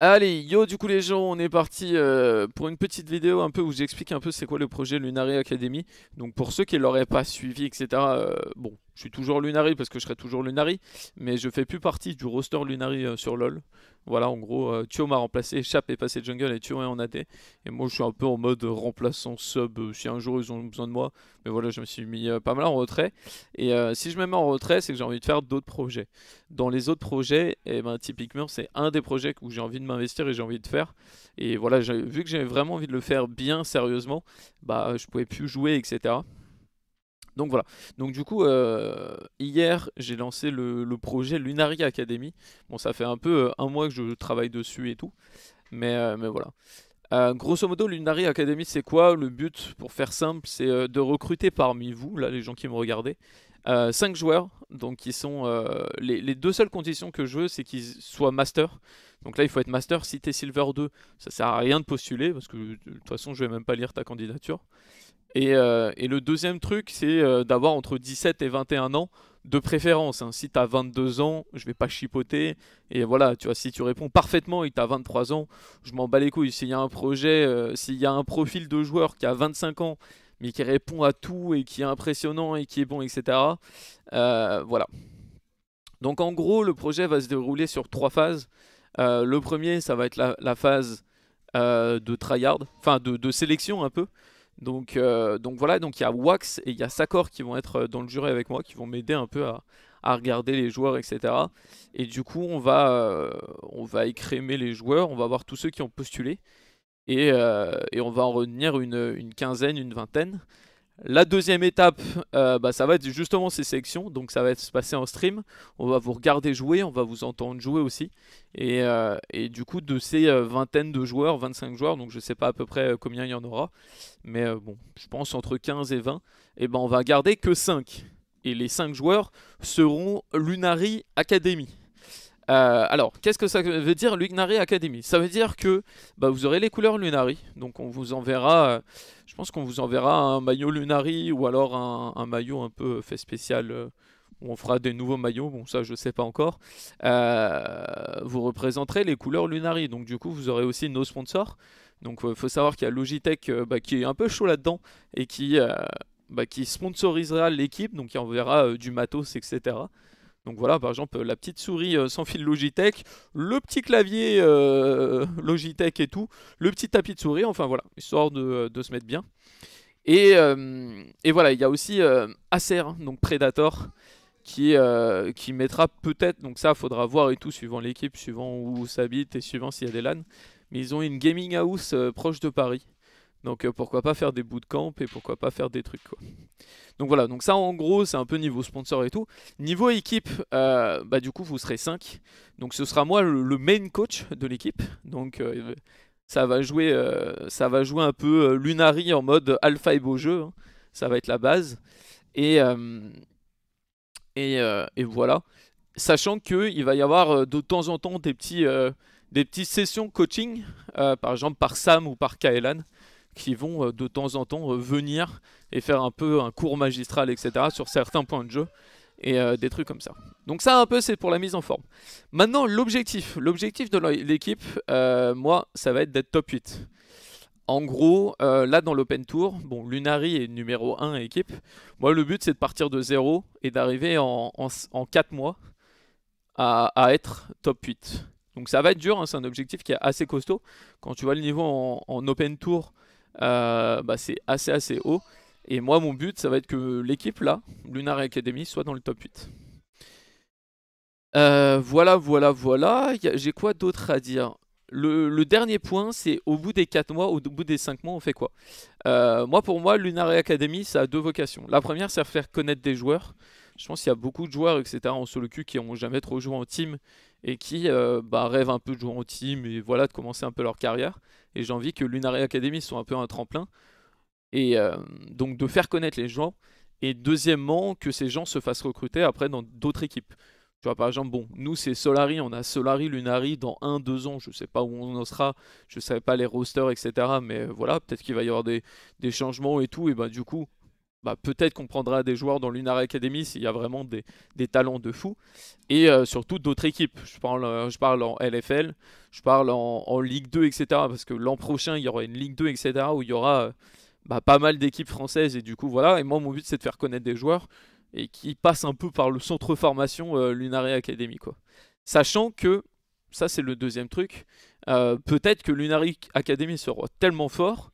Allez, yo du coup les gens, on est parti euh, pour une petite vidéo un peu où j'explique un peu c'est quoi le projet Lunare Academy. Donc pour ceux qui l'auraient pas suivi, etc. Euh, bon, je suis toujours Lunari parce que je serai toujours Lunari, mais je fais plus partie du roster Lunari euh, sur LoL. Voilà, en gros, euh, Thio m'a remplacé, Chap est passé jungle et Thio est en AD. Et moi, je suis un peu en mode remplaçant sub euh, si un jour ils ont besoin de moi. Mais voilà, je me suis mis pas mal en retrait. Et si je me mets en retrait, c'est que j'ai envie de faire d'autres projets. Dans les autres projets, eh ben, typiquement, c'est un des projets où j'ai envie de m'investir et j'ai envie de faire. Et voilà, vu que j'avais vraiment envie de le faire bien, sérieusement, bah, je pouvais plus jouer, etc. Donc voilà. Donc du coup, euh, hier, j'ai lancé le, projet Lunari Academy. Bon, ça fait un peu euh, un mois que je travaille dessus et tout. Mais, euh, voilà. grosso modo, Lunari Academy, c'est quoi Le but, pour faire simple, c'est de recruter parmi vous, là, les gens qui me regardaient, 5 joueurs. Donc, qui sont les, les, deux seules conditions que je veux, c'est qu'ils soient master. Donc là, il faut être master. Si t'es Silver 2, ça sert à rien de postuler parce que de toute façon, je vais même pas lire ta candidature. Euh, et, le deuxième truc, c'est euh, d'avoir entre 17 et 21 ans de préférence. Hein. Si tu as 22 ans, je vais pas chipoter. Et voilà, tu vois, si tu réponds parfaitement et que tu as 23 ans, je m'en bats les couilles. S'il y a un projet, euh, s'il y a un profil de joueur qui a 25 ans, mais qui répond à tout et qui est impressionnant et qui est bon, etc. voilà. Donc en gros, le projet va se dérouler sur trois phases. le premier, ça va être la, phase de tryhard, enfin de, sélection un peu. Euh, donc, voilà, donc il y a Wax et il y a Sakor qui vont être euh, dans le jury avec moi, qui vont m'aider un peu à, regarder les joueurs, etc. Et du coup, on va, euh, on va écrémer les joueurs, on va voir tous ceux qui ont postulé, et, et on va en retenir une quinzaine, une vingtaine. La deuxième étape, euh, bah, ça va être justement ces sections, donc ça va se passer en stream. On va vous regarder jouer, on va vous entendre jouer aussi. Et, euh, du coup, de ces euh, vingtaines de joueurs, 25 joueurs, donc je sais pas à peu près combien il y en aura, mais bon, je pense entre 15 et 20, et eh ben on va garder que 5. Et les 5 joueurs seront Lunari Academy. Euh, alors, qu'est-ce que ça veut dire Lunari Academy Ça veut dire que bah, vous aurez les couleurs Lunari. Donc on vous enverra, je pense qu'on vous enverra un maillot Lunari ou alors un, maillot un peu fait spécial euh, où on fera des nouveaux maillots. Bon, ça je ne sais pas encore. Euh, vous représenterez les couleurs Lunari. Donc du coup, vous aurez aussi nos sponsors. Donc il faut savoir qu'il y a Logitech bah, qui est un peu chaud là-dedans et qui, bah, sponsorisera l'équipe. Donc qui enverra du matos, etc. Donc voilà, par exemple, euh, la petite souris euh, sans fil Logitech, le petit clavier euh, Logitech et tout, le petit tapis de souris, enfin voilà, histoire de, se mettre bien. Et, voilà, il y a aussi Acer, hein, donc Predator, qui, qui mettra peut-être, donc ça faudra voir et tout, suivant l'équipe, suivant où s'habite et suivant s'il y a des LAN. Mais ils ont une gaming house proche de Paris. Donc euh, pourquoi pas faire des camp et pourquoi pas faire des trucs quoi. Donc voilà, donc ça en gros c'est un peu niveau sponsor et tout. Niveau équipe, euh, bah du coup vous serez 5. Donc ce sera moi le, main coach de l'équipe. Donc euh, ça va jouer ça va jouer un peu Lunari en mode alpha et beau jeu. Hein. Ça va être la base. Et, et, voilà. Sachant qu'il va y avoir de temps en temps des petits des petites sessions coaching, par exemple par Sam ou par Kaelan qui vont euh, de temps en temps euh, venir et faire un peu un cours magistral, etc. sur certains points de jeu et euh, des trucs comme ça. Donc ça un peu c'est pour la mise en forme. Maintenant l'objectif, l'objectif de l'équipe, moi ça va être d'être top 8. En gros, là dans l'Open Tour, bon Lunari est numéro 1 équipe, moi le but c'est de partir de zéro et d'arriver en, en, 4 mois à, être top 8. Donc ça va être dur, hein, c'est un objectif qui est assez costaud. Quand tu vois le niveau en Open Tour, euh, bah c'est assez assez haut. Et moi, mon but, ça va être que l'équipe là, Lunar Academy, soit dans le top 8. Euh, voilà, voilà, voilà. J'ai quoi d'autre à dire le, dernier point, c'est au bout des 4 mois, au bout des 5 mois, on fait quoi euh, Moi, pour moi, Lunar Academy, ça a deux vocations. La première, c'est faire connaître des joueurs. Je pense qu'il y a beaucoup de joueurs, etc., en solo queue qui n'ont jamais trop joué en team et qui bah, rêvent un peu de jouer en team et voilà, de commencer un peu leur carrière. Et j'ai envie que Lunari Academy soit un peu un tremplin. Et euh, donc de faire connaître les gens. Et deuxièmement, que ces gens se fassent recruter après dans d'autres équipes. Tu vois, par exemple, bon, nous c'est Solari, on a Solari, Lunari dans un, deux ans, je sais pas où on en sera, je ne savais pas les rosters, etc. Mais voilà, peut-être qu'il va y avoir des, des, changements et tout, et ben du coup, bah, peut-être qu'on prendra des joueurs dans Lunari Academy s'il y a vraiment des, talents de fou. Et euh, surtout d'autres équipes. Je parle, euh, je parle en LFL, je parle en, Ligue 2, etc. Parce que l'an prochain, il y aura une Ligue 2, etc. où il y aura euh, bah, pas mal d'équipes françaises. Et du coup, voilà. Et moi, mon but, c'est de faire connaître des joueurs et qui passent un peu par le centre formation Lunari Academy. Quoi. Sachant que, ça, c'est le deuxième truc. peut-être que Lunari Academy sera tellement fort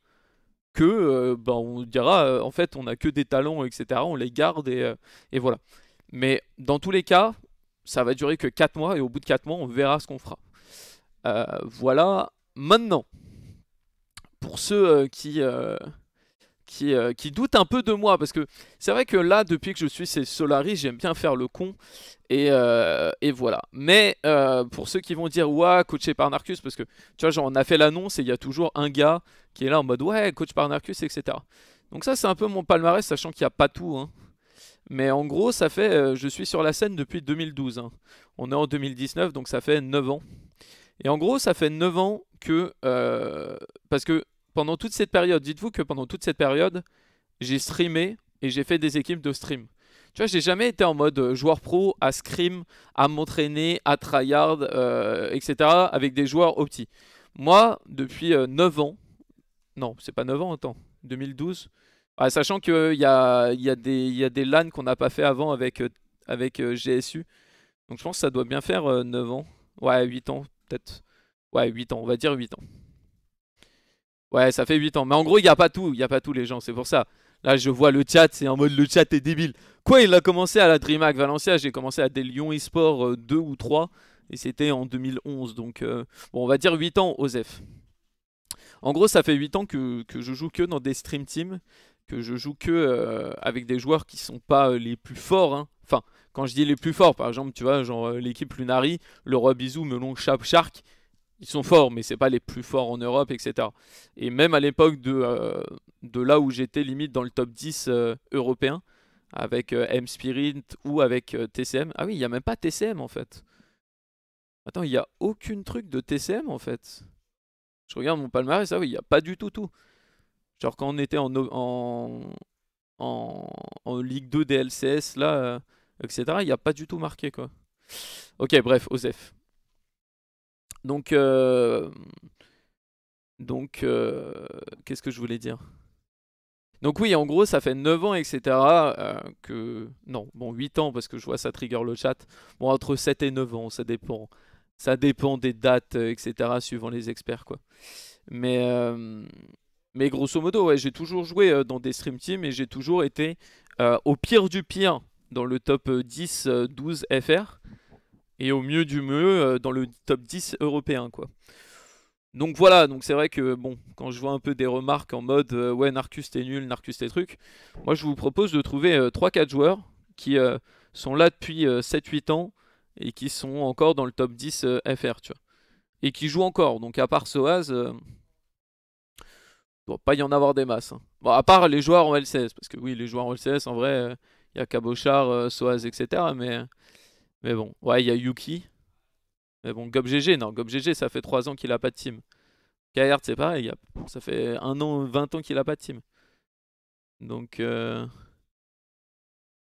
que euh, ben, on dira euh, en fait on n'a que des talents, etc. On les garde et, euh, et voilà. Mais dans tous les cas, ça va durer que 4 mois et au bout de 4 mois, on verra ce qu'on fera. voilà, maintenant, pour ceux qui, euh, qui, doutent doute un peu de moi parce que c'est vrai que là depuis que je suis chez Solaris j'aime bien faire le con et, euh, voilà mais euh, pour ceux qui vont dire ouais coaché par Narcus parce que tu vois genre on a fait l'annonce et il y a toujours un gars qui est là en mode ouais coach par Narcus etc donc ça c'est un peu mon palmarès sachant qu'il n'y a pas tout hein. mais en gros ça fait je suis sur la scène depuis 2012 hein. on est en 2019 donc ça fait 9 ans et en gros ça fait 9 ans que parce que pendant toute cette période, dites-vous que pendant toute cette période, j'ai streamé et j'ai fait des équipes de stream. Tu vois, j'ai jamais été en mode euh, joueur pro à scrim, à m'entraîner, à tryhard, euh, etc. avec des joueurs opti. Moi, depuis 9 euh, ans, non, c'est pas 9 ans, attends, 2012, ah, sachant qu'il il y, a, y, a y, a, des LAN qu'on n'a pas fait avant avec, avec GSU. Donc je pense que ça doit bien faire 9 ans. Ouais, 8 ans, peut-être. Ouais, 8 ans, on va dire 8 ans. Ouais, ça fait 8 ans. Mais en gros, il n'y a pas tout. Il n'y a pas tous les gens. C'est pour ça. Là, je vois le chat. C'est en mode le chat est débile. Quoi, il a commencé à la DreamHack Valencia. J'ai commencé à des Lyon eSport 2 euh, ou 3. Et c'était en 2011. Donc, euh, bon, on va dire 8 ans, Osef. En gros, ça fait 8 ans que, que je joue que dans des stream teams. Que je joue que euh, avec des joueurs qui sont pas les plus forts. Hein. Enfin, quand je dis les plus forts, par exemple, tu vois, genre l'équipe Lunari, le roi Bisou, Melon, Chap, Shark ils sont forts, mais c'est pas les plus forts en Europe, etc. Et même à l'époque euh, de, là où j'étais limite dans le top 10 euh, européen, avec euh, M-Spirit ou avec TCM. Ah oui, il n'y a même pas TCM en fait. Attends, il n'y a aucun truc de TCM en fait. Je regarde mon palmarès, ah oui, il n'y a pas du tout tout. Genre quand on était en, en, en, en Ligue 2 DLCS, là, etc., il n'y a pas du tout marqué quoi. Ok, bref, Osef. Donc, euh, donc euh, qu'est-ce que je voulais dire Donc oui, en gros, ça fait 9 ans, etc. Euh, que... Non, bon, 8 ans, parce que je vois ça trigger le chat. Bon, entre 7 et 9 ans, ça dépend. Ça dépend des dates, etc., suivant les experts, quoi. Mais, mais grosso modo, ouais, j'ai toujours joué dans des stream teams et j'ai toujours été au pire du pire dans le top 10-12 FR et au mieux du mieux euh, dans le top 10 européen quoi. Donc voilà, donc c'est vrai que bon, quand je vois un peu des remarques en mode euh, ouais Narcus t'es nul, Narcus t'es truc, moi je vous propose de trouver euh, trois 3-4 joueurs qui sont là depuis 7-8 ans et qui sont encore dans le top 10 FR, tu vois. Et qui jouent encore, donc à part Soaz, doit pas y en avoir des masses. Hein. Bon, à part les joueurs en LCS, parce que oui, les joueurs en LCS en vrai, il y a Cabochard, Soaz, etc. Mais... Mais bon, ouais, il y a Yuki. Mais bon, GobGG, non, GobGG, ça fait 3 ans qu'il a pas de team. Kahert, c'est pareil, ça fait 1 an, 20 ans qu'il a pas de team. Donc, euh,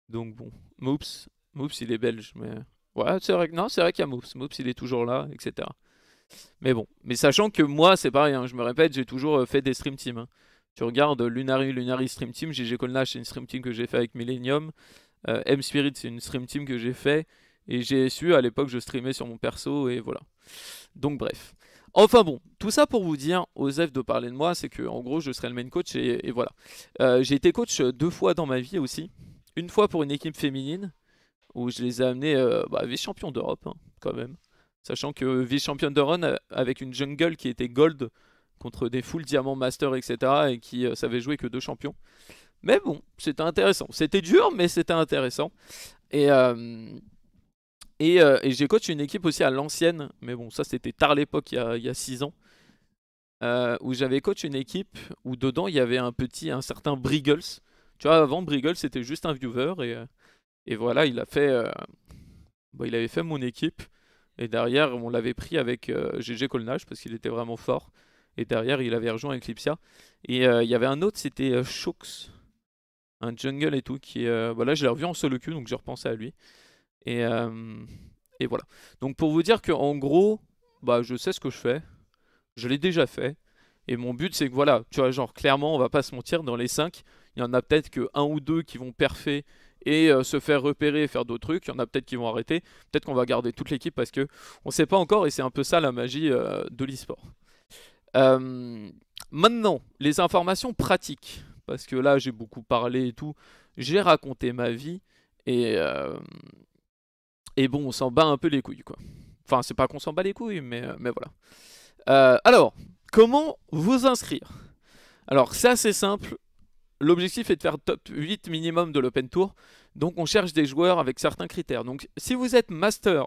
Donc bon. Moops, Moops, il est belge, mais... Ouais, c'est vrai, non, c'est vrai qu'il y a Moops. Moops, il est toujours là, etc. Mais bon. Mais sachant que moi, c'est pareil, hein, je me répète, j'ai toujours euh, fait des stream teams. Hein. Tu regardes euh, Lunari, Lunari Stream Team, GG Colnash, c'est une stream team que j'ai fait avec Millennium. M Spirit, c'est une stream team que j'ai fait et j'ai su, à l'époque, je streamais sur mon perso, et voilà. Donc bref. Enfin bon, tout ça pour vous dire, Osef de parler de moi, c'est que en gros je serai le main coach et, voilà. Euh, j'ai été coach deux fois dans ma vie aussi. Une fois pour une équipe féminine, où je les ai amenés euh, bah, vice-champion d'Europe, hein, quand même. Sachant que vice champion d'Europe euh, avec une jungle qui était gold contre des full diamant master, etc. et qui savait jouer que deux champions. Mais bon, c'était intéressant. C'était dur, mais c'était intéressant. Et euh, et, j'ai coaché une équipe aussi à l'ancienne, mais bon, ça c'était tard l'époque, il y a 6 ans, euh, où j'avais coaché une équipe où dedans il y avait un petit, un certain Briggles. Tu vois, avant Briggles c'était juste un viewer et, euh, et voilà, il a fait, bah, il avait fait mon équipe. Et derrière, on l'avait pris avec GG Colnage parce qu'il était vraiment fort. Et derrière, il avait rejoint Eclipsia. Et il y avait un autre, c'était Shox, un jungle et tout, qui, voilà, bah, je l'ai revu en solo queue, donc je repensais à lui. Et, euh, et voilà. Donc pour vous dire qu'en gros, bah, je sais ce que je fais. Je l'ai déjà fait. Et mon but, c'est que voilà, tu vois, genre clairement, on va pas se mentir, dans les 5, il y en a peut-être que un ou deux qui vont perfer et euh, se faire repérer et faire d'autres trucs. Il y en a peut-être qui vont arrêter. Peut-être qu'on va garder toute l'équipe parce que on sait pas encore et c'est un peu ça la magie euh, de le maintenant, les informations pratiques. Parce que là, j'ai beaucoup parlé et tout. J'ai raconté ma vie et et bon, on s'en bat un peu les couilles, quoi. Enfin, c'est pas qu'on s'en bat les couilles, mais, euh, mais voilà. Euh, alors, comment vous inscrire Alors, c'est assez simple. L'objectif est de faire top 8 minimum de l'Open Tour. Donc, on cherche des joueurs avec certains critères. Donc, si vous êtes master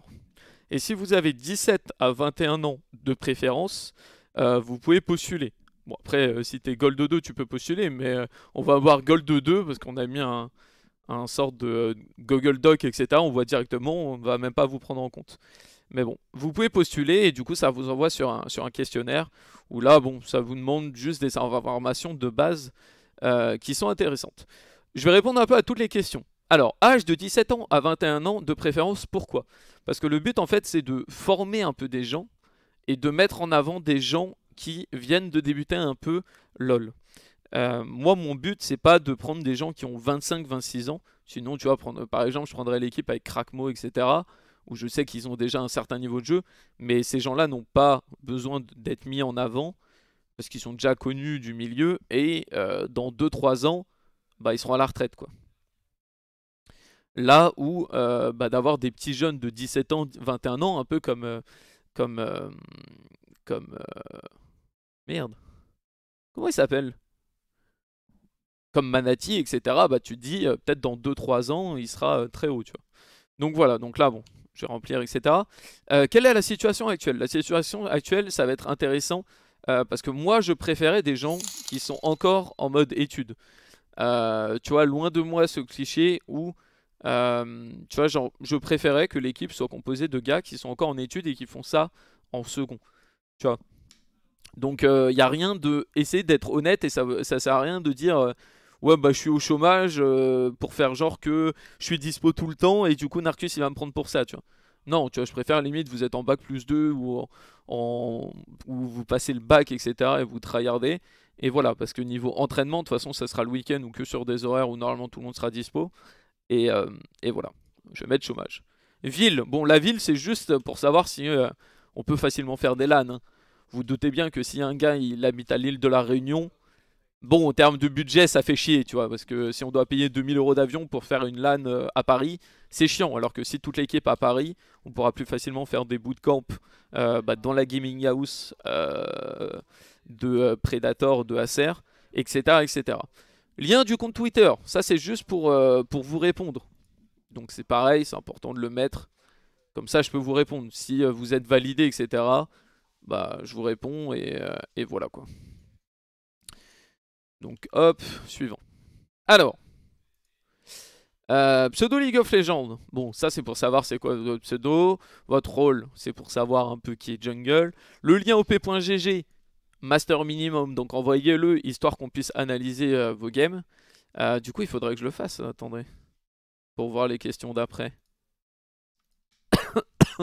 et si vous avez 17 à 21 ans de préférence, euh, vous pouvez postuler. Bon, après, si t'es Gold 2, tu peux postuler, mais on va avoir Gold 2 parce qu'on a mis un, un sorte de euh, Google Doc, etc., on voit directement, on ne va même pas vous prendre en compte. Mais bon, vous pouvez postuler et du coup ça vous envoie sur un, sur un questionnaire où là, bon, ça vous demande juste des informations de base euh, qui sont intéressantes. Je vais répondre un peu à toutes les questions. Alors, âge de 17 ans à 21 ans, de préférence, pourquoi Parce que le but, en fait, c'est de former un peu des gens et de mettre en avant des gens qui viennent de débuter un peu LOL. Euh, moi, mon but, c'est pas de prendre des gens qui ont 25-26 ans. Sinon, tu vois, prendre, par exemple, je prendrais l'équipe avec Crackmo, etc., où je sais qu'ils ont déjà un certain niveau de jeu, mais ces gens-là n'ont pas besoin d'être mis en avant parce qu'ils sont déjà connus du milieu et euh, dans 2-3 ans, bah, ils seront à la retraite, quoi. Là où euh, bah, d'avoir des petits jeunes de 17 ans, 21 ans, un peu comme comme comme merde. Comment ils s'appellent comme Manati, etc., bah, tu te dis, euh, peut-être dans 2-3 ans, il sera euh, très haut, tu vois. Donc voilà, donc là, bon, je vais remplir, etc. Euh, quelle est la situation actuelle La situation actuelle, ça va être intéressant, parce que moi, je préférais des gens qui sont encore en mode étude. tu vois, loin de moi ce cliché où, tu vois, genre, je préférais que l'équipe soit composée de gars qui sont encore en étude et qui font ça en second, tu vois. Donc il n'y a rien de... Essayer d'être honnête et ça, ça sert à rien de dire ouais bah je suis au chômage euh, pour faire genre que je suis dispo tout le temps et du coup Narcus il va me prendre pour ça tu vois. Non, tu vois, je préfère limite vous êtes en bac plus 2 ou en, ou vous passez le bac, etc. et vous tryhardez. Et voilà, parce que niveau entraînement, de toute façon, ça sera le week-end ou que sur des horaires où normalement tout le monde sera dispo. Et, euh, voilà, je vais mettre chômage. Ville, bon, la ville, c'est juste pour savoir si euh, on peut facilement faire des LAN. Vous, hein. vous doutez bien que si un gars il habite à l'île de la Réunion, Bon, en termes de budget, ça fait chier, tu vois, parce que si on doit payer 2000 euros d'avion pour faire une LAN euh, à Paris, c'est chiant. Alors que si toute l'équipe à Paris, on pourra plus facilement faire des bootcamps euh, bah, dans la gaming house euh, de euh, Predator, de Acer, etc., etc. Lien du compte Twitter, ça c'est juste pour, pour vous répondre. Donc c'est pareil, c'est important de le mettre. Comme ça, je peux vous répondre. Si vous êtes validé, etc., bah, je vous réponds et voilà quoi. Donc hop, suivant. Alors, euh, pseudo League of Legends. Bon, ça c'est pour savoir c'est quoi votre pseudo. Votre rôle, c'est pour savoir un peu qui est jungle. Le lien op.gg, master minimum, donc envoyez-le histoire qu'on puisse analyser euh, vos games. Euh, du coup, il faudrait que je le fasse, attendez, pour voir les questions d'après.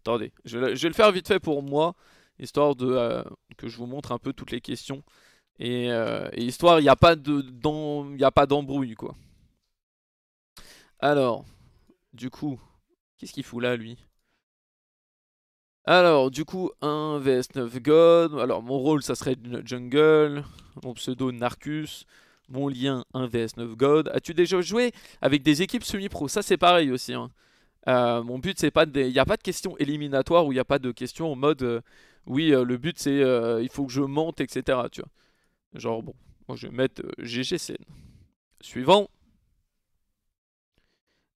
attendez, je vais, le faire vite fait pour moi, histoire de que je vous montre un peu toutes les questions euh, et, histoire, il n'y a pas d'embrouille, quoi. Alors, du coup, qu'est-ce qu'il fout là, lui alors, du coup, un vs 9 God. Alors, mon rôle, ça serait Jungle. Mon pseudo, Narcus. Mon lien, 1 vs 9 God. As-tu déjà joué avec des équipes semi-pro Ça, c'est pareil aussi. Hein. Euh, mon but, c'est pas Il n'y a pas de question éliminatoire ou il n'y a pas de question en mode... Euh, oui, le but, c'est... il faut que je monte, etc. Tu vois. Genre, bon, moi je vais mettre euh, GGCN. Suivant.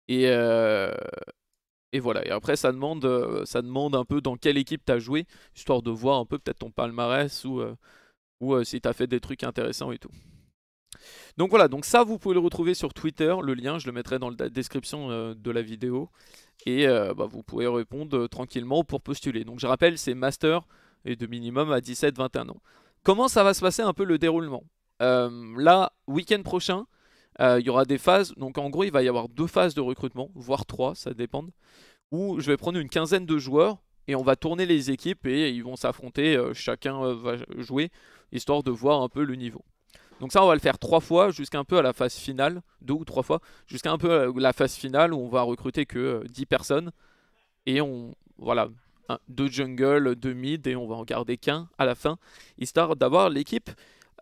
Et, euh, et voilà. Et après, ça demande, euh, ça demande un peu dans quelle équipe tu as joué, histoire de voir un peu peut-être ton palmarès ou, ou as si t'as fait des trucs intéressants et tout. Donc voilà, donc ça vous pouvez le retrouver sur Twitter, le lien je le mettrai dans la description de la vidéo. Et bah, vous pouvez répondre tranquillement pour postuler. Donc je rappelle, c'est master et de minimum à 17-21 ans. Comment ça va se passer un peu le déroulement euh, Là, week-end prochain, euh, il y aura des phases. Donc en gros, il va y avoir deux phases de recrutement, voire trois, ça dépend. Où je vais prendre une quinzaine de joueurs et on va tourner les équipes et ils vont s'affronter, euh, chacun va jouer, histoire de voir un peu le niveau. Donc ça on va le faire trois fois jusqu'à un peu à la phase finale, deux ou trois fois, jusqu'à un peu à la phase finale où on va recruter que 10 personnes et on voilà, Hein, de jungle, de mid, et on va en garder qu'un à la fin, histoire d'avoir l'équipe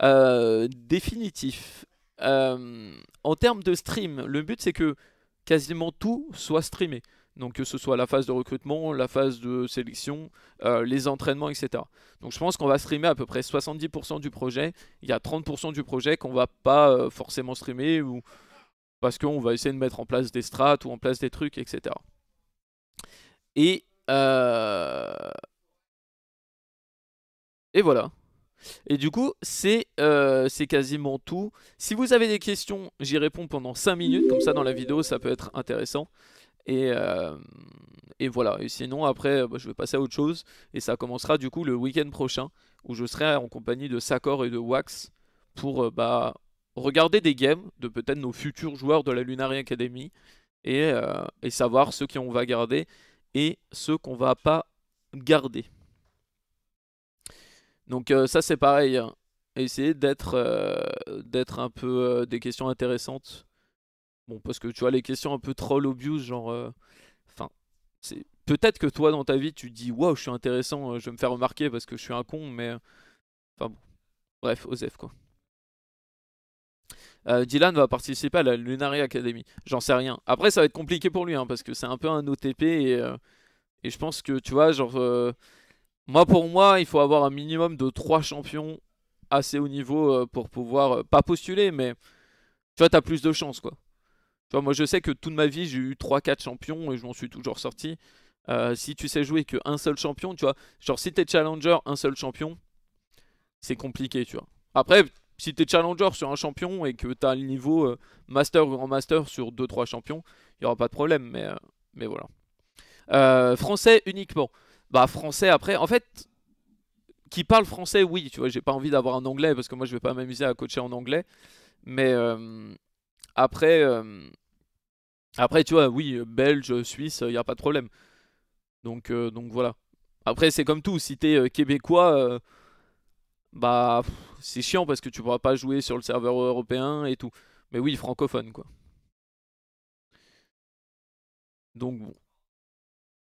euh, définitive. Euh, en termes de stream, le but c'est que quasiment tout soit streamé. Donc que ce soit la phase de recrutement, la phase de sélection, euh, les entraînements, etc. Donc je pense qu'on va streamer à peu près 70% du projet. Il y a 30% du projet qu'on va pas forcément streamer ou parce qu'on va essayer de mettre en place des strats ou en place des trucs, etc. Et euh, et voilà. Et du coup, euh, c'est quasiment tout. Si vous avez des questions, j'y réponds pendant 5 minutes. Comme ça, dans la vidéo, ça peut être intéressant. Et, euh, et voilà. Et sinon, après, bah, je vais passer à autre chose. Et ça commencera du coup le week-end prochain, où je serai en compagnie de Sakor et de Wax pour bah, regarder des games de peut-être nos futurs joueurs de la Lunary Academy et, et savoir ceux qui on va garder et ceux qu'on va pas garder. Donc euh, ça c'est pareil, hein. essayer d'être euh, d'être un peu euh, des questions intéressantes. Bon parce que tu vois les questions un peu troll obuse genre, enfin c'est peut-être que toi dans ta vie tu dis waouh je suis intéressant, je vais me faire remarquer parce que je suis un con mais enfin bon bref Osef quoi. Euh, Dylan va participer à la Lunaria Academy. J'en sais rien. Après, ça va être compliqué pour lui, hein, parce que c'est un peu un OTP euh, et, je pense que, tu vois, genre, euh, moi pour moi, il faut avoir un minimum de 3 champions assez haut niveau pour pouvoir, pas postuler, mais tu vois, t'as plus de chance quoi. Tu moi je sais que toute ma vie, j'ai eu 3-4 champions et je m'en suis toujours sorti. si tu sais jouer qu'un seul champion, tu vois, genre si t'es challenger, un seul champion, c'est compliqué, tu vois. Après, si t'es challenger sur un champion et que t'as le niveau euh, master ou grand master sur 2-3 champions, il n'y aura pas de problème, mais, euh, mais voilà. Euh, français uniquement. Bah français après, en fait, qui parle français, oui, tu vois, j'ai pas envie d'avoir un anglais parce que moi je vais pas m'amuser à coacher en anglais. Mais après, après, tu vois, oui, belge, suisse, il n'y a pas de problème. Donc, donc voilà. Après, c'est comme tout, si t'es québécois, bah c'est chiant parce que tu pourras pas jouer sur le serveur européen et tout. Mais oui, francophone quoi. Donc bon.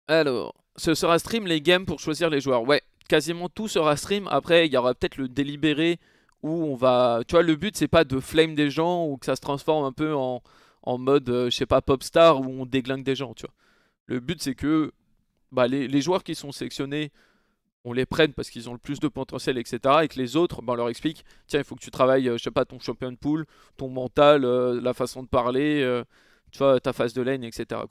Alors, ce sera stream les games pour choisir les joueurs. Ouais, quasiment tout sera stream. Après, il y aura peut-être le délibéré où on va... Tu vois, le but, c'est pas de flame des gens ou que ça se transforme un peu en, en mode, euh, je sais pas, pop star où on déglingue des gens, tu vois. Le but, c'est que bah, les, les joueurs qui sont sélectionnés on les prenne parce qu'ils ont le plus de potentiel, etc. Et que les autres, on ben, leur explique, tiens, il faut que tu travailles, euh, je sais pas, ton champion de pool, ton mental, euh, la façon de parler, euh, tu vois, ta phase de laine, etc.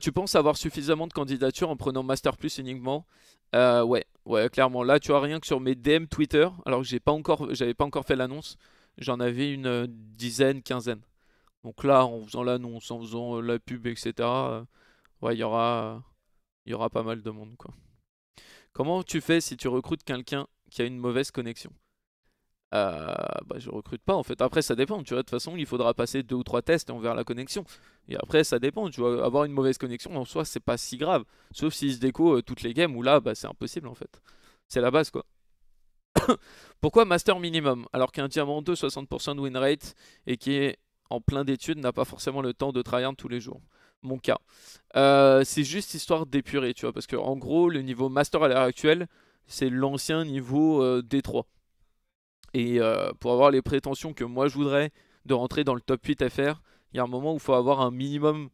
tu penses avoir suffisamment de candidatures en prenant Master Plus uniquement Ouais, ouais, clairement. Là, tu as rien que sur mes DM Twitter, alors que j'ai pas encore, j'avais pas encore fait l'annonce, j'en avais une dizaine, quinzaine. Donc là, en faisant l'annonce, en faisant la pub, etc. ouais, il y aura il y aura pas mal de monde. quoi. Comment tu fais si tu recrutes quelqu'un qui a une mauvaise connexion euh, bah, je recrute pas en fait. Après, ça dépend, tu vois. De toute façon, il faudra passer deux ou trois tests et on verra la connexion. Et après, ça dépend, tu vois. Avoir une mauvaise connexion en soi, c'est pas si grave. Sauf s'il se déco euh, toutes les games où là, bah, c'est impossible en fait. C'est la base quoi. Pourquoi master minimum alors qu'un diamant 2, 60% de win rate et qui est en plein d'études n'a pas forcément le temps de tryhard tous les jours mon cas. Euh, c'est juste histoire d'épurer, tu vois, parce que en gros, le niveau master à l'heure actuelle, c'est l'ancien niveau euh, D3. Et euh, pour avoir les prétentions que moi je voudrais de rentrer dans le top 8 FR, il y a un moment où il faut avoir un minimum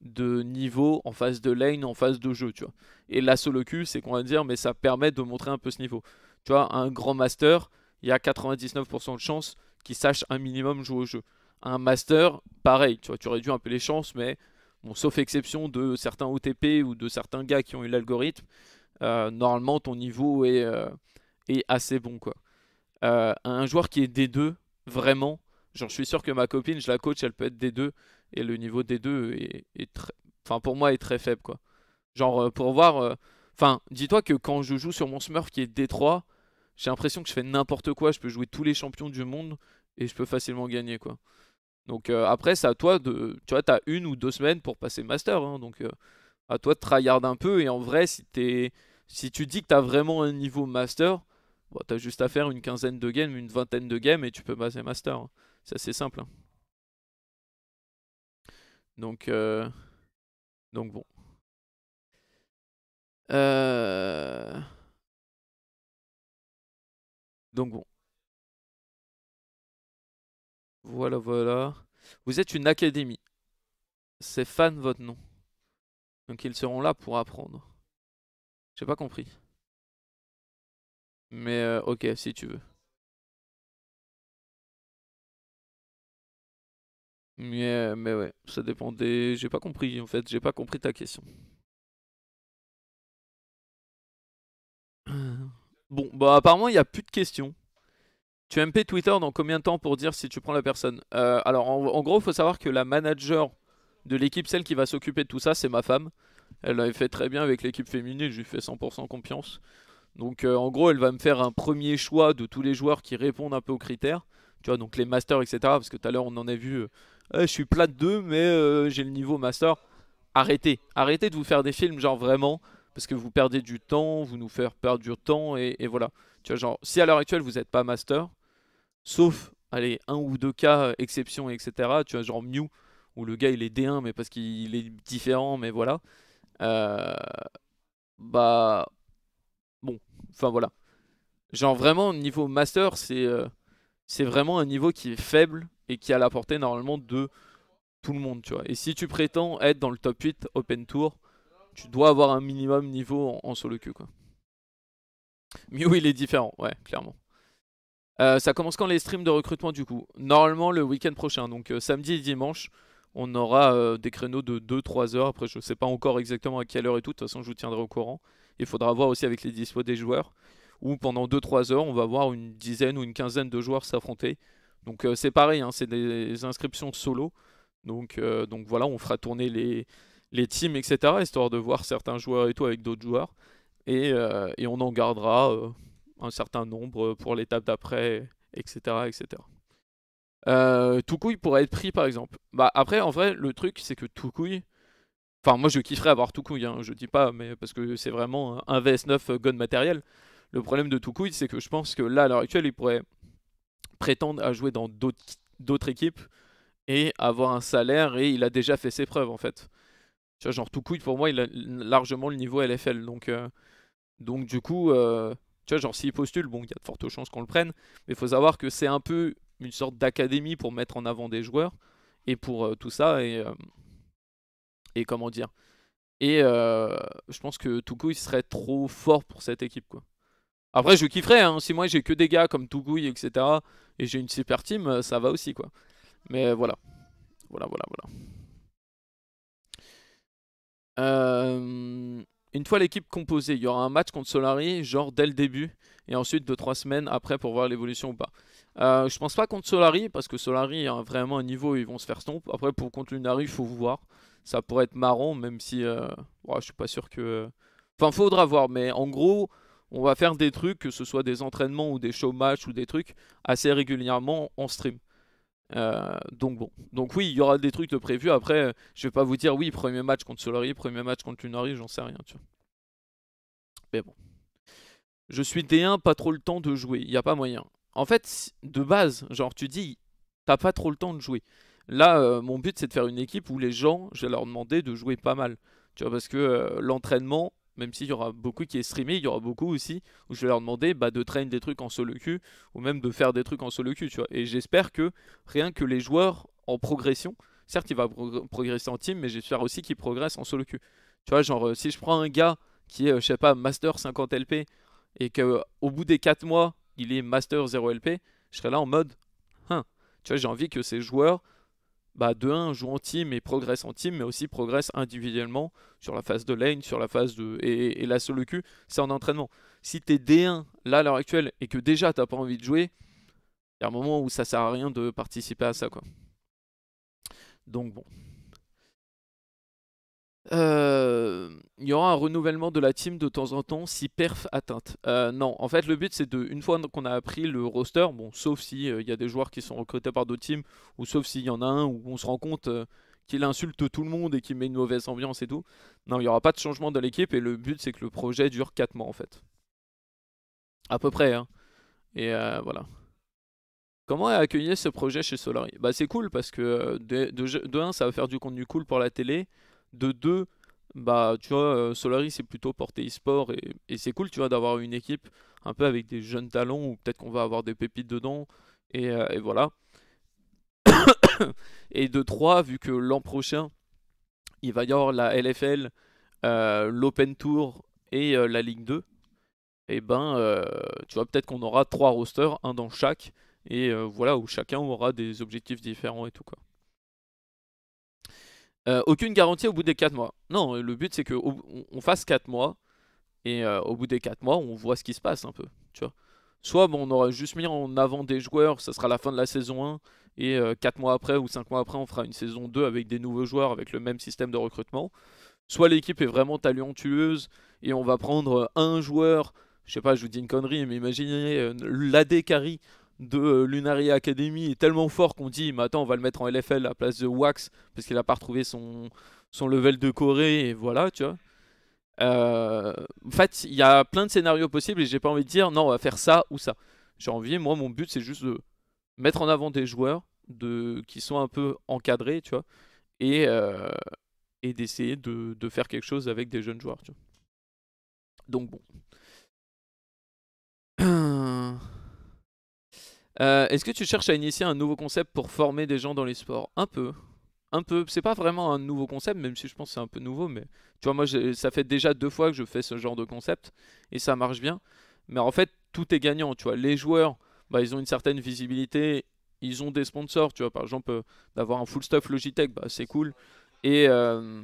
de niveau en phase de lane, en phase de jeu, tu vois. Et la solo queue, c'est qu'on va dire, mais ça permet de montrer un peu ce niveau. Tu vois, un grand master, il y a 99% de chances qu'il sache un minimum jouer au jeu. Un master, pareil, tu vois, tu réduis un peu les chances, mais sauf exception de certains OTP ou de certains gars qui ont eu l'algorithme, euh, normalement ton niveau est, euh, assez bon quoi. Euh, un joueur qui est D2, vraiment, genre je suis sûr que ma copine, je la coach, elle peut être D2 et le niveau D2 est, très, enfin pour moi est très faible quoi. Genre pour voir, enfin dis-toi que quand je joue sur mon Smurf qui est D3, j'ai l'impression que je fais n'importe quoi, je peux jouer tous les champions du monde et je peux facilement gagner quoi. Donc euh, après, c'est à toi de. Tu vois, t'as une ou deux semaines pour passer master. Hein, donc euh, à toi de tryhard un peu. Et en vrai, si, si tu dis que t'as vraiment un niveau master, tu t'as juste à faire une quinzaine de games, une vingtaine de games et tu peux passer master. Hein. C'est assez simple. Hein. Donc, euh, donc bon. Donc bon. Voilà, voilà. Vous êtes une académie. C'est fan votre nom. Donc ils seront là pour apprendre. J'ai pas compris. Mais euh, ok, si tu veux. Mais, euh, mais ouais, ça dépend des... J'ai pas compris en fait, j'ai pas compris ta question. Bon, bah apparemment il n'y a plus de questions. Tu MP Twitter dans combien de temps pour dire si tu prends la personne euh, Alors en, gros, il faut savoir que la manager de l'équipe, celle qui va s'occuper de tout ça, c'est ma femme. Elle l'avait fait très bien avec l'équipe féminine, je lui fais 100% confiance. Donc euh, en gros, elle va me faire un premier choix de tous les joueurs qui répondent un peu aux critères. Tu vois, donc les masters, etc. Parce que tout à l'heure, on en a vu, euh, eh, je suis plat d'eux mais j'ai le niveau master. Arrêtez, arrêtez de vous faire des films, genre vraiment, parce que vous perdez du temps, vous nous faites perdre du temps, et voilà genre, si à l'heure actuelle vous n'êtes pas master, sauf, allez, un ou deux cas, euh, exception, etc., tu genre Mew, où le gars il est D1, mais parce qu'il est différent, mais voilà. Euh, bah. Bon, enfin voilà. Genre vraiment, niveau master, euh, c'est vraiment un niveau qui est faible et qui a la portée normalement de tout le monde, tu vois. Et si tu prétends être dans le top 8 Open Tour, tu dois avoir un minimum niveau en, solo queue, quoi. Mew, il est différent, ouais, clairement. Euh, ça commence quand les streams de recrutement du coup Normalement le week-end prochain, donc euh, samedi et dimanche, on aura euh, des créneaux de 2-3 heures. Après, je ne sais pas encore exactement à quelle heure et tout, de toute façon, je vous tiendrai au courant. Il faudra voir aussi avec les dispos des joueurs, Ou pendant 2-3 heures, on va voir une dizaine ou une quinzaine de joueurs s'affronter. Donc c'est pareil, hein, c'est des inscriptions solo. Donc, donc voilà, on fera tourner les, les teams, etc., histoire de voir certains joueurs et tout avec d'autres joueurs. Euh, et, on en gardera euh, un certain nombre pour l'étape d'après, etc. etc. Euh, pourrait être pris par exemple. Bah, après, en vrai, le truc c'est que Toukouille. Enfin, moi je kifferais avoir Toukouille, hein, je dis pas, mais parce que c'est vraiment un VS9 gun matériel. Le problème de Toucouille, c'est que je pense que là, à l'heure actuelle, il pourrait prétendre à jouer dans d'autres équipes et avoir un salaire et il a déjà fait ses preuves en fait. Tu vois, genre Toukouille, pour moi, il a largement le niveau LFL. Donc. Donc du coup, euh, tu vois, genre s'il postule, bon, il y a de fortes chances qu'on le prenne, mais il faut savoir que c'est un peu une sorte d'académie pour mettre en avant des joueurs et pour euh, tout ça et euh, et comment dire. Et euh, je pense que Tougou il serait trop fort pour cette équipe quoi. Après je kifferais, hein, si moi j'ai que des gars comme Tougouille etc et j'ai une super team, ça va aussi quoi. Mais voilà, voilà voilà voilà. Euh une fois l'équipe composée, il y aura un match contre Solari, genre dès le début, et ensuite 2-3 semaines après pour voir l'évolution ou pas. Je euh, je pense pas contre Solari, parce que Solari a vraiment un niveau où ils vont se faire stomp. Après, pour contre Lunari, il faut voir. Ça pourrait être marrant, même si euh, ouais, je suis pas sûr que. Enfin, faudra voir, mais en gros, on va faire des trucs, que ce soit des entraînements ou des showmatchs, ou des trucs, assez régulièrement en stream. Euh, donc bon, donc oui, il y aura des trucs de Après, je vais pas vous dire oui, premier match contre Solari, premier match contre Lunari, j'en sais rien, tu vois. Mais bon. Je suis D1, pas trop le temps de jouer, il n'y a pas moyen. En fait, de base, genre tu dis, t'as pas trop le temps de jouer. Là, euh, mon but c'est de faire une équipe où les gens, je vais leur demander de jouer pas mal. Tu vois, parce que euh, l'entraînement, même s'il y aura beaucoup qui est streamé, il y aura beaucoup aussi où je vais leur demander bah, de train des trucs en solo queue ou même de faire des trucs en solo queue, tu vois. Et j'espère que rien que les joueurs en progression, certes, il va progresser en team, mais j'espère aussi qu'ils progressent en solo queue. Tu vois, genre, euh, si je prends un gars qui est, euh, je sais pas, master 50 LP et que euh, au bout des 4 mois, il est master 0 LP, je serai là en mode, hein. Tu vois, j'ai envie que ces joueurs bah, de 1 joue en team et progresse en team, mais aussi progresse individuellement sur la phase de lane, sur la phase de. Et, et la le cul c'est en entraînement. Si t'es D1 là à l'heure actuelle et que déjà t'as pas envie de jouer, il y a un moment où ça sert à rien de participer à ça quoi. Donc bon. Euh, il y aura un renouvellement de la team de temps en temps si perf atteinte. Euh, non, en fait le but c'est de, une fois qu'on a appris le roster, bon sauf si euh, y a des joueurs qui sont recrutés par d'autres teams, ou sauf s'il y en a un où on se rend compte qu'il insulte tout le monde et qu'il met une mauvaise ambiance et tout. Non, il n'y aura pas de changement de l'équipe et le but c'est que le projet dure 4 mois en fait. À peu près, hein. Et voilà. Comment accueillir ce projet chez Solari Bah c'est cool parce que de 1 ça va faire du contenu cool pour la télé. De deux, bah, tu vois, euh, Solaris c'est plutôt porté e-sport et, c'est cool, tu vois, d'avoir une équipe un peu avec des jeunes talents ou peut-être qu'on va avoir des pépites dedans et, euh, voilà. et de 3, vu que l'an prochain, il va y avoir la LFL, euh, l'Open Tour et la Ligue 2, et eh ben, tu vois, peut-être qu'on aura trois rosters, un dans chaque, et voilà, où chacun aura des objectifs différents et tout quoi. Euh, aucune garantie au bout des 4 mois. Non, le but c'est qu'on on fasse 4 mois et euh, au bout des 4 mois, on voit ce qui se passe un peu, tu vois. Soit bon, on aura juste mis en avant des joueurs, ça sera la fin de la saison 1 et euh, quatre 4 mois après ou 5 mois après, on fera une saison 2 avec des nouveaux joueurs avec le même système de recrutement. Soit l'équipe est vraiment talentueuse et on va prendre un joueur, je sais pas, je vous dis une connerie, mais imaginez l'AD Carry de euh, Lunaria Academy est tellement fort qu'on dit, mais attends, on va le mettre en LFL à la place de Wax, parce qu'il n'a pas retrouvé son, son level de Corée, et voilà, tu vois. Euh, en fait, il y a plein de scénarios possibles, et j'ai pas envie de dire, non, on va faire ça ou ça. J'ai envie, moi, mon but, c'est juste de mettre en avant des joueurs de, qui sont un peu encadrés, tu vois, et, euh, et d'essayer de, de, faire quelque chose avec des jeunes joueurs, tu vois. Donc bon. Euh, est-ce que tu cherches à initier un nouveau concept pour former des gens dans les sports Un peu. Un peu. C'est pas vraiment un nouveau concept, même si je pense que c'est un peu nouveau. Mais tu vois, moi, ça fait déjà deux fois que je fais ce genre de concept et ça marche bien. Mais en fait, tout est gagnant. Tu vois, les joueurs, bah, ils ont une certaine visibilité, ils ont des sponsors. Tu vois, par exemple, euh, d'avoir un full stuff Logitech, bah, c'est cool. Et, euh,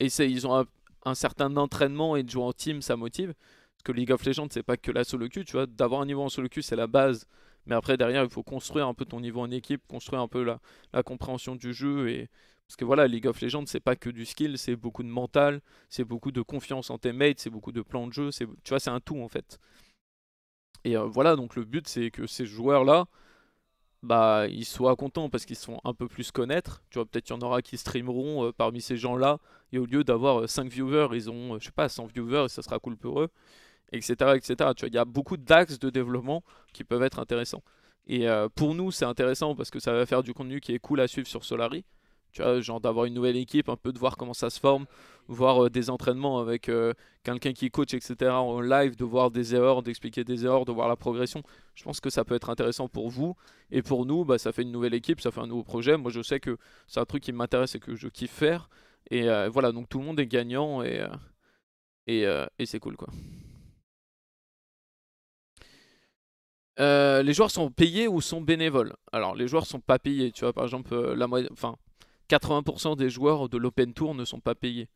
ils ont un, un certain entraînement et de jouer en team, ça motive. Parce que League of Legends, c'est pas que la solo queue, tu vois. D'avoir un niveau en solo queue, c'est la base mais après, derrière, il faut construire un peu ton niveau en équipe, construire un peu la, compréhension du jeu. Et... Parce que voilà, League of Legends, c'est pas que du skill, c'est beaucoup de mental, c'est beaucoup de confiance en tes mates, c'est beaucoup de plans de jeu. Tu vois, c'est un tout en fait. Et euh, voilà, donc le but, c'est que ces joueurs-là, bah, ils soient contents parce qu'ils sont un peu plus connaître. Tu vois, peut-être qu'il y en aura qui streameront euh, parmi ces gens-là. Et au lieu d'avoir 5 euh, viewers, ils ont, je sais pas, 100 viewers et ça sera cool pour eux etc. etc. vois, il y a beaucoup d'axes de développement qui peuvent être intéressants. Et euh, pour nous, c'est intéressant parce que ça va faire du contenu qui est cool à suivre sur Solari. Tu vois, genre d'avoir une nouvelle équipe, un peu de voir comment ça se forme, voir euh, des entraînements avec euh, quelqu'un qui coach, etc. en live, de voir des erreurs, d'expliquer des erreurs, de voir la progression. Je pense que ça peut être intéressant pour vous. Et pour nous, bah, ça fait une nouvelle équipe, ça fait un nouveau projet. Moi, je sais que c'est un truc qui m'intéresse et que je kiffe faire. Et voilà, donc tout le monde est gagnant et, et, et c'est cool quoi. Euh, les joueurs sont payés ou sont bénévoles. Alors les joueurs sont pas payés, tu vois, par exemple, euh, la enfin, 80% des joueurs de l'Open Tour ne sont pas payés.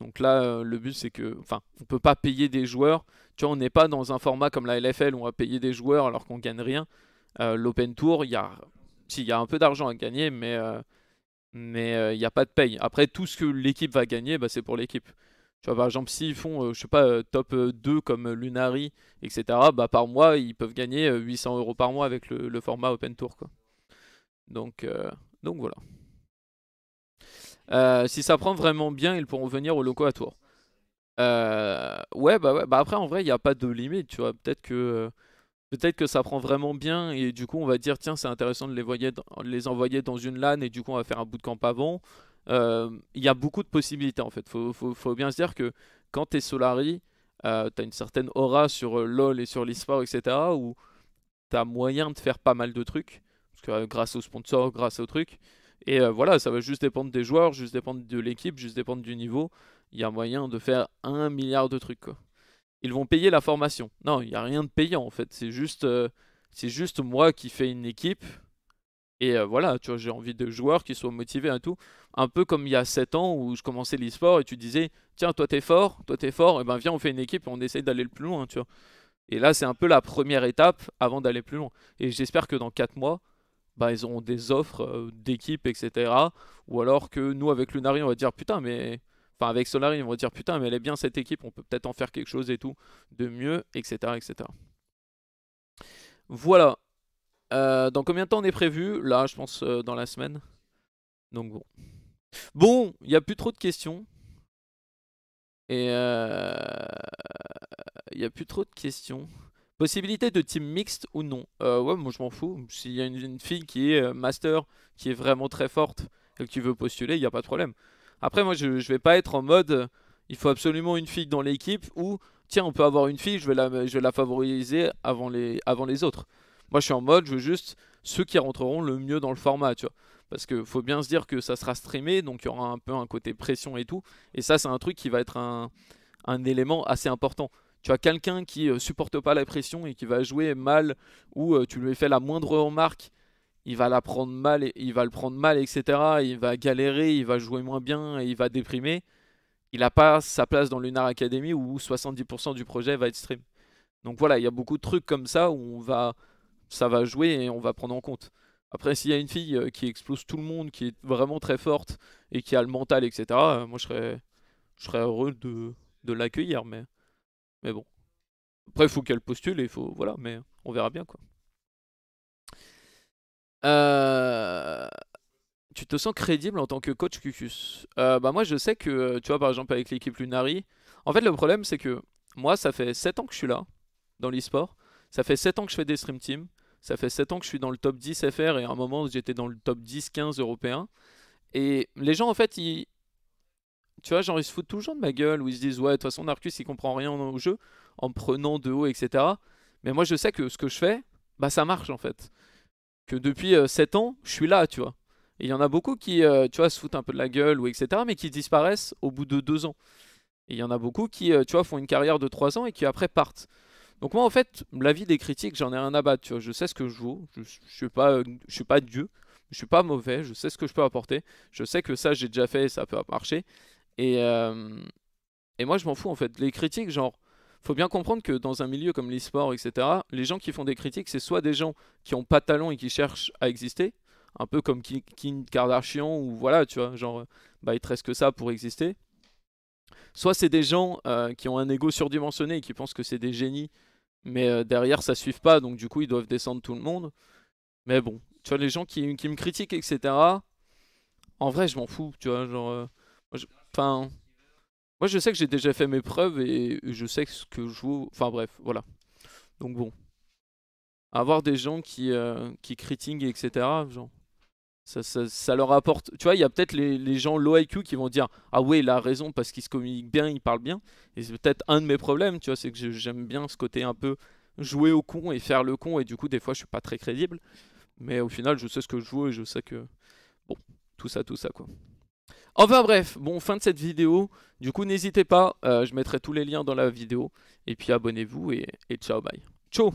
Donc là, euh, le but c'est que, enfin, on peut pas payer des joueurs. Tu vois, on n'est pas dans un format comme la LFL où on va payer des joueurs alors qu'on gagne rien. L'Open Tour, il y a, s'il y a un peu d'argent à gagner, mais mais il n'y a pas de paye. Après, tout ce que l'équipe va gagner, bah, c'est pour l'équipe par exemple, s'ils font, euh, je sais pas, euh, top 2 euh, comme Lunari, etc., bah, par mois, ils peuvent gagner 800 euros par mois avec le, format Open Tour. Quoi. Donc, donc voilà. si ça prend vraiment bien, ils pourront venir au loco à tour ouais, bah bah après, en vrai, il n'y a pas de limite, tu vois. Peut-être que, peut-être que ça prend vraiment bien et du coup, on va dire, tiens, c'est intéressant de les, les envoyer dans une LAN et du coup, on va faire un bout de camp avant. Euh, il y a beaucoup de possibilités en fait. Faut, faut, bien se dire que quand tu es Solari, euh, as une certaine aura sur euh, LoL et sur l'eSport, etc. où tu as moyen de faire pas mal de trucs, parce que, euh, grâce aux sponsors, grâce aux trucs. Et voilà, ça va juste dépendre des joueurs, juste dépendre de l'équipe, juste dépendre du niveau. Il y a moyen de faire un milliard de trucs. Ils vont payer la formation. Non, il n'y a rien de payant en fait. C'est juste, c'est juste moi qui fais une équipe et euh, voilà, tu vois, j'ai envie de joueurs qui soient motivés et tout. Un peu comme il y a 7 ans où je commençais l'e-sport et tu disais, tiens, toi t'es fort, toi t'es fort, et eh ben viens, on fait une équipe et on essaye d'aller le plus loin, tu vois. Et là, c'est un peu la première étape avant d'aller plus loin. Et j'espère que dans 4 mois, bah, ils auront des offres euh, d'équipe etc. Ou alors que nous, avec Lunari, on va dire, putain, mais. Enfin, avec Solari, on va dire, putain, mais elle est bien cette équipe, on peut peut-être en faire quelque chose et tout, de mieux, etc. etc. Voilà, euh, dans combien de temps on est prévu Là, je pense euh, dans la semaine. Donc bon. Bon, il n'y a plus trop de questions. Et euh, il n'y a plus trop de questions. Possibilité de team mixte ou non Ouais, moi je m'en fous. S'il y a une, fille qui est master, qui est vraiment très forte et que tu postuler, il n'y a pas de problème. Après, moi je ne vais pas être en mode il faut absolument une fille dans l'équipe ou tiens, on peut avoir une fille, je vais la, je favoriser avant les autres. Moi, je suis en mode, je veux juste ceux qui rentreront le mieux dans le format, tu vois. Parce que faut bien se dire que ça sera streamé, donc il y aura un peu un côté pression et tout. Et ça, c'est un truc qui va être un, élément assez important. Tu as quelqu'un qui euh, supporte pas la pression et qui va jouer mal, ou euh, tu lui fais la moindre remarque, il va la prendre mal, il va le prendre mal, etc. Il va galérer, il va jouer moins bien, et il va déprimer. Il n'a pas sa place dans Lunar Academy où 70% du projet va être stream. Donc voilà, il y a beaucoup de trucs comme ça où on va ça va jouer et on va prendre en compte. Après, s'il y a une fille euh, qui explose tout le monde, qui est vraiment très forte et qui a le mental, etc., euh, moi je serais, je serais heureux de, de l'accueillir, mais, mais bon. Après, il faut qu'elle postule et faut. Voilà, mais on verra bien quoi. Euh, tu te sens crédible en tant que coach Cucus Bah, moi je sais que, tu vois, par exemple, avec l'équipe Lunari, en fait, le problème c'est que moi, ça fait 7 ans que je suis là, dans l'e-sport. Ça fait 7 ans que je fais des stream teams. Ça fait 7 ans que je suis dans le top 10 FR et à un moment j'étais dans le top 10-15 européen. Et les gens en fait ils... Tu vois genre ils se foutent toujours de ma gueule ou ils se disent ouais de toute façon Narcus il comprend rien au jeu en prenant de haut etc. Mais moi je sais que ce que je fais bah ça marche en fait. Que depuis 7 euh, ans je suis là tu vois. il y en a beaucoup qui euh, tu vois se foutent un peu de la gueule ou etc. mais qui disparaissent au bout de 2 ans. il y en a beaucoup qui, euh, tu vois, font une carrière de 3 ans et qui après partent. Donc moi en fait, l'avis des critiques, j'en ai rien à battre, tu vois, je sais ce que je joue, je, ne suis pas euh, je suis pas dieu, je suis pas mauvais, je sais ce que je peux apporter, je sais que ça j'ai déjà fait et ça peut marcher. Et, euh, et moi je m'en fous en fait, les critiques genre faut bien comprendre que dans un milieu comme l'e-sport, etc., les gens qui font des critiques, c'est soit des gens qui ont pas de talent et qui cherchent à exister, un peu comme King Kardashian, ou voilà, tu vois, genre, bah, il te que ça pour exister. Soit c'est des gens euh, qui ont un ego surdimensionné et qui pensent que c'est des génies mais euh, derrière, ça suit pas, donc du coup, ils doivent descendre tout le monde. Mais bon, tu vois, les gens qui, me critiquent, etc. En vrai, je m'en fous, tu vois, genre... Euh, enfin... Moi, je sais que j'ai déjà fait mes preuves et je sais ce que je veux. Enfin, bref, voilà. Donc, bon. Avoir des gens qui, euh, qui critiquent, etc. Genre, ça, leur apporte. Tu vois, il y a peut-être les, gens low IQ qui vont dire Ah ouais, il a raison parce qu'il se communique bien, il parle bien. Et c'est peut-être un de mes problèmes, tu vois, c'est que j'aime bien ce côté un peu jouer au con et faire le con. Et du coup, des fois, je suis pas très crédible. Mais au final, je sais ce que je joue et je sais que. Bon, tout ça, tout ça, quoi. Enfin bref, bon, fin de cette vidéo. Du coup, n'hésitez pas, euh, je mettrai tous les liens dans la vidéo. Et puis abonnez-vous et, et ciao, bye. Ciao